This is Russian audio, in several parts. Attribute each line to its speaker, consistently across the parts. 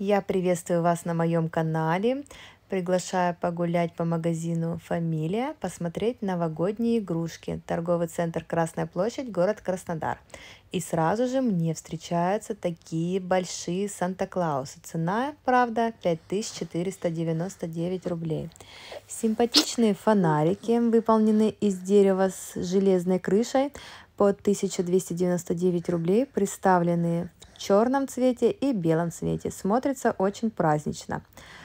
Speaker 1: Я приветствую вас на моем канале, приглашаю погулять по магазину «Фамилия», посмотреть новогодние игрушки, торговый центр «Красная площадь», город Краснодар. И сразу же мне встречаются такие большие Санта-Клаусы. Цена, правда, 5499 рублей. Симпатичные фонарики, выполнены из дерева с железной крышей, по 1299 рублей, представлены в черном цвете и белом цвете. Смотрится очень празднично.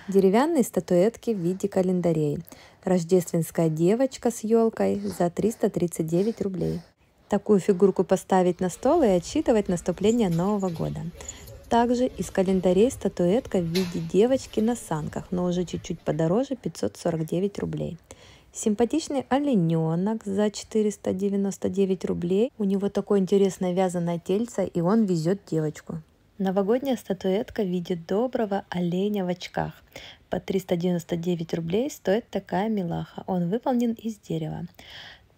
Speaker 1: Деревянные статуэтки в виде календарей. Рождественская девочка с елкой за 339 рублей. Такую фигурку поставить на стол и отсчитывать наступление Нового года. Также из календарей статуэтка в виде девочки на санках, но уже чуть-чуть подороже 549 рублей. Симпатичный олененок за 499 рублей. У него такое интересное вязаное тельце, и он везет девочку. Новогодняя статуэтка в виде доброго оленя в очках. По 399 рублей стоит такая милаха. Он выполнен из дерева.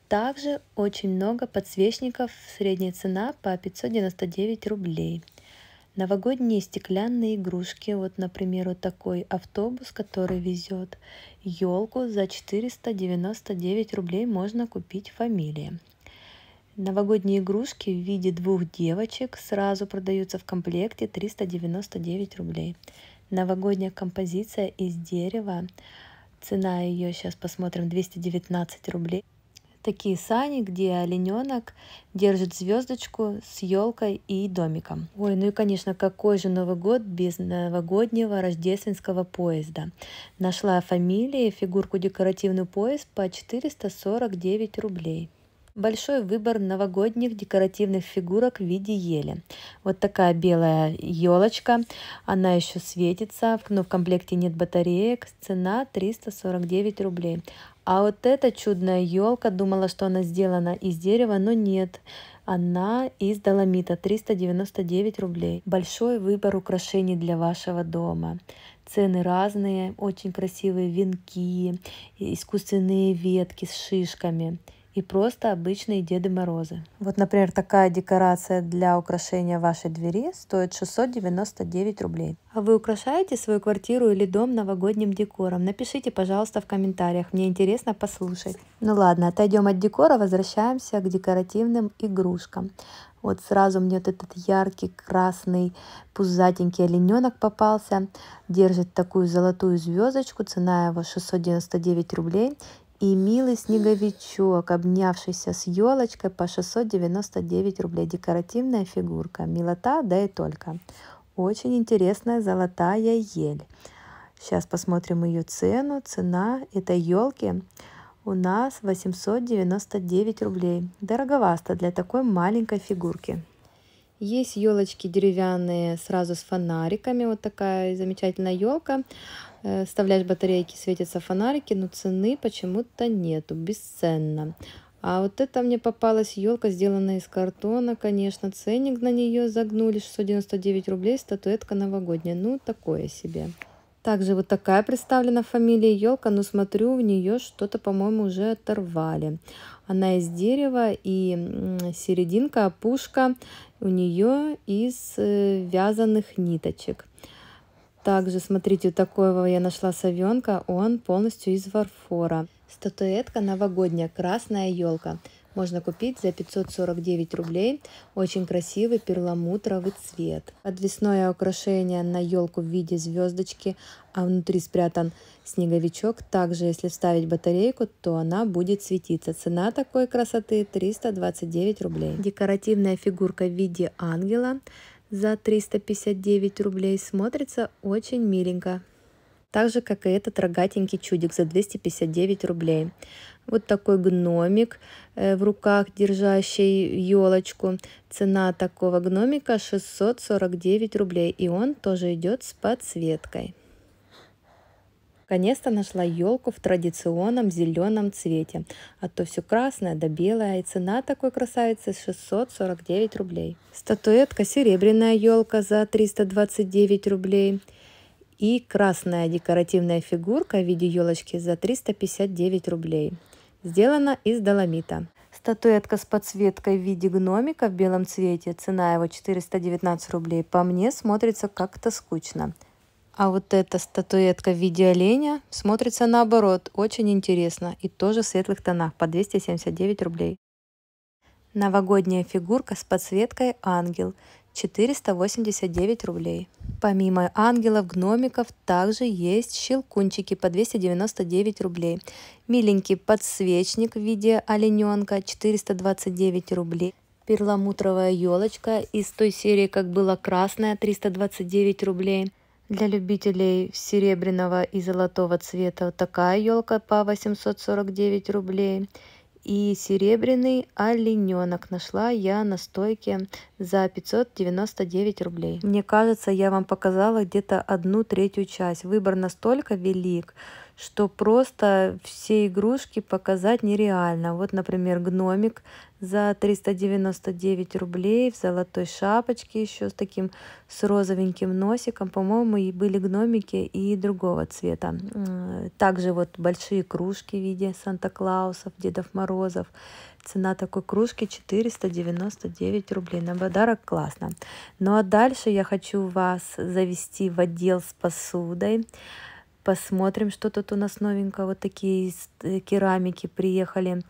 Speaker 1: Также очень много подсвечников. Средняя цена по 599 рублей. Новогодние стеклянные игрушки. Вот, например, вот такой автобус, который везет елку за 499 рублей можно купить фамилии. Новогодние игрушки в виде двух девочек сразу продаются в комплекте 399 рублей. Новогодняя композиция из дерева. Цена ее, сейчас посмотрим, 219 рублей такие сани, где олененок держит звездочку с елкой и домиком. Ой, ну и конечно, какой же Новый год без новогоднего рождественского поезда. Нашла фамилии, фигурку декоративный поезд по 449 рублей большой выбор новогодних декоративных фигурок в виде ели. Вот такая белая елочка, она еще светится, но ну, в комплекте нет батареек, цена 349 рублей. А вот эта чудная елка, думала, что она сделана из дерева, но нет. Она из доломита 399 рублей. Большой выбор украшений для вашего дома. Цены разные, очень красивые венки, искусственные ветки с шишками и просто обычные Деды Морозы. Вот, например, такая декорация для украшения вашей двери стоит 699 рублей. А вы украшаете свою квартиру или дом новогодним декором? Напишите, пожалуйста, в комментариях, мне интересно послушать. Ну ладно, отойдем от декора, возвращаемся к декоративным игрушкам. Вот сразу мне вот этот яркий красный пузатенький олененок попался. Держит такую золотую звездочку. Цена его 699 рублей и милый снеговичок, обнявшийся с елочкой по 699 рублей. Декоративная фигурка. Милота, да и только. Очень интересная золотая ель. Сейчас посмотрим ее цену. Цена этой елки у нас 899 рублей. Дороговато для такой маленькой фигурки. Есть елочки деревянные сразу с фонариками. Вот такая замечательная елка. Э, Вставляешь батарейки, светятся фонарики, но цены почему-то нету, бесценно. А вот это мне попалась елка, сделанная из картона, конечно. Ценник на нее загнули 699 рублей, статуэтка новогодняя. Ну, такое себе. Также вот такая представлена фамилия елка, но смотрю, в нее что-то, по-моему, уже оторвали. Она из дерева и серединка, опушка у нее из э, вязаных ниточек. Также, смотрите, такого я нашла совенка, он полностью из варфора Статуэтка новогодняя, красная елка можно купить за 549 рублей. Очень красивый перламутровый цвет. Подвесное украшение на елку в виде звездочки, а внутри спрятан снеговичок. Также, если вставить батарейку, то она будет светиться. Цена такой красоты 329 рублей. Декоративная фигурка в виде ангела за 359 рублей смотрится очень миленько. Так же, как и этот рогатенький чудик за 259 рублей. Вот такой гномик э, в руках, держащий елочку. Цена такого гномика 649 рублей. И он тоже идет с подсветкой. Наконец-то нашла елку в традиционном зеленом цвете, а то все красное да белое, и цена такой красавицы 649 рублей. Статуэтка серебряная елка за 329 рублей и красная декоративная фигурка в виде елочки за 359 рублей. Сделана из доломита. Статуэтка с подсветкой в виде гномика в белом цвете, цена его 419 рублей, по мне смотрится как-то скучно. А вот эта статуэтка в виде оленя смотрится наоборот, очень интересно и тоже в светлых тонах по 279 рублей. Новогодняя фигурка с подсветкой ангел. 489 рублей. Помимо ангелов, гномиков также есть щелкунчики по 299 рублей. Миленький подсвечник в виде олененка 429 рублей. Перламутровая елочка из той серии, как была красная, 329 рублей. Для любителей серебряного и золотого цвета вот такая елка по 849 рублей и серебряный олененок нашла я на стойке за 599 рублей. Мне кажется, я вам показала где-то одну третью часть. Выбор настолько велик, что просто все игрушки показать нереально. Вот, например, гномик за 399 рублей в золотой шапочке еще с таким с розовеньким носиком. По-моему, и были гномики и другого цвета. Также вот большие кружки в виде Санта-Клаусов, Дедов Морозов. Цена такой кружки 499 рублей. На подарок классно. Ну а дальше я хочу вас завести в отдел с посудой. Посмотрим, что тут у нас новенького. Вот такие э, керамики приехали.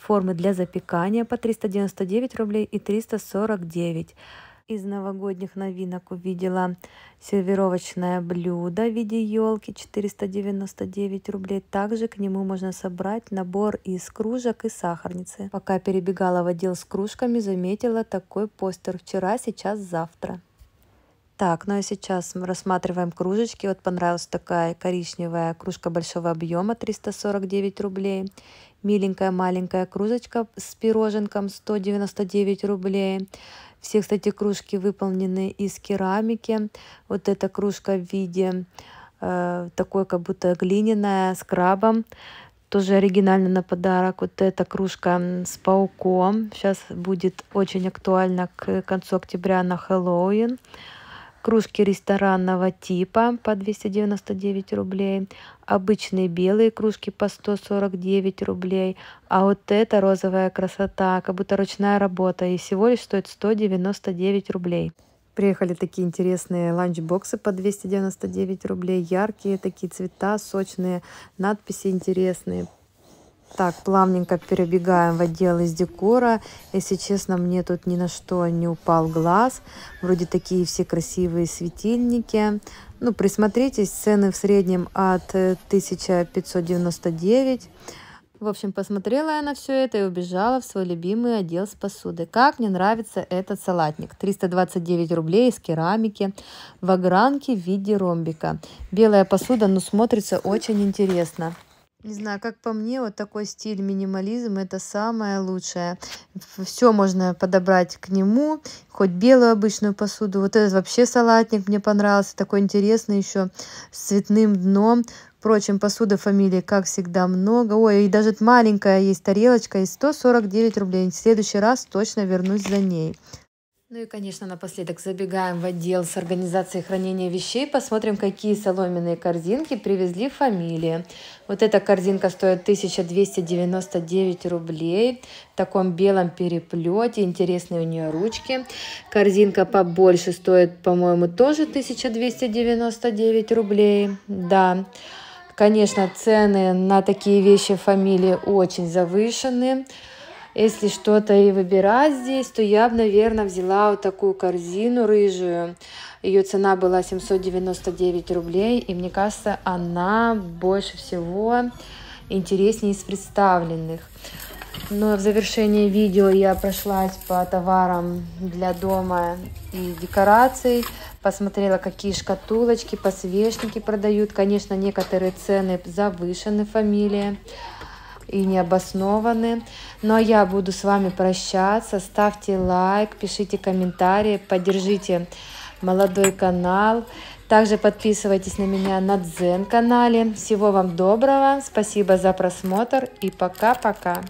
Speaker 1: Формы для запекания по 399 рублей и 349 из новогодних новинок увидела сервировочное блюдо в виде елки 499 рублей. Также к нему можно собрать набор из кружек и сахарницы. Пока перебегала в отдел с кружками, заметила такой постер вчера, сейчас, завтра. Так, ну а сейчас мы рассматриваем кружечки. Вот понравилась такая коричневая кружка большого объема, 349 рублей. Миленькая маленькая кружечка с пироженком, 199 рублей. Все, кстати, кружки выполнены из керамики. Вот эта кружка в виде э, такой, как будто глиняная, с крабом. Тоже оригинально на подарок. Вот эта кружка с пауком. Сейчас будет очень актуально к концу октября на Хэллоуин кружки ресторанного типа по 299 рублей, обычные белые кружки по 149 рублей, а вот эта розовая красота, как будто ручная работа, и всего лишь стоит 199 рублей. Приехали такие интересные ланчбоксы по 299 рублей, яркие такие цвета, сочные, надписи интересные, так, плавненько перебегаем в отдел из декора. Если честно, мне тут ни на что не упал глаз. Вроде такие все красивые светильники. Ну, присмотритесь, цены в среднем от 1599. Э, в общем, посмотрела я на все это и убежала в свой любимый отдел с посуды. Как мне нравится этот салатник. 329 рублей из керамики в огранке в виде ромбика. Белая посуда, но ну, смотрится очень интересно. Не знаю, как по мне, вот такой стиль минимализм это самое лучшее. Все можно подобрать к нему, хоть белую обычную посуду. Вот этот вообще салатник мне понравился, такой интересный еще с цветным дном. Впрочем, посуда фамилии, как всегда, много. Ой, и даже маленькая есть тарелочка, и 149 рублей. В следующий раз точно вернусь за ней. Ну и, конечно, напоследок забегаем в отдел с организацией хранения вещей, посмотрим, какие соломенные корзинки привезли фамилии. Вот эта корзинка стоит 1299 рублей в таком белом переплете, интересные у нее ручки. Корзинка побольше стоит, по-моему, тоже 1299 рублей, да. Конечно, цены на такие вещи фамилии очень завышены. Если что-то и выбирать здесь, то я бы, наверное, взяла вот такую корзину рыжую. Ее цена была 799 рублей, и мне кажется, она больше всего интереснее из представленных. Ну, а в завершение видео я прошлась по товарам для дома и декораций, посмотрела, какие шкатулочки, посвечники продают. Конечно, некоторые цены завышены фамилия и необоснованы. Но я буду с вами прощаться. Ставьте лайк, пишите комментарии, поддержите молодой канал. Также подписывайтесь на меня на Дзен канале. Всего вам доброго, спасибо за просмотр и пока-пока.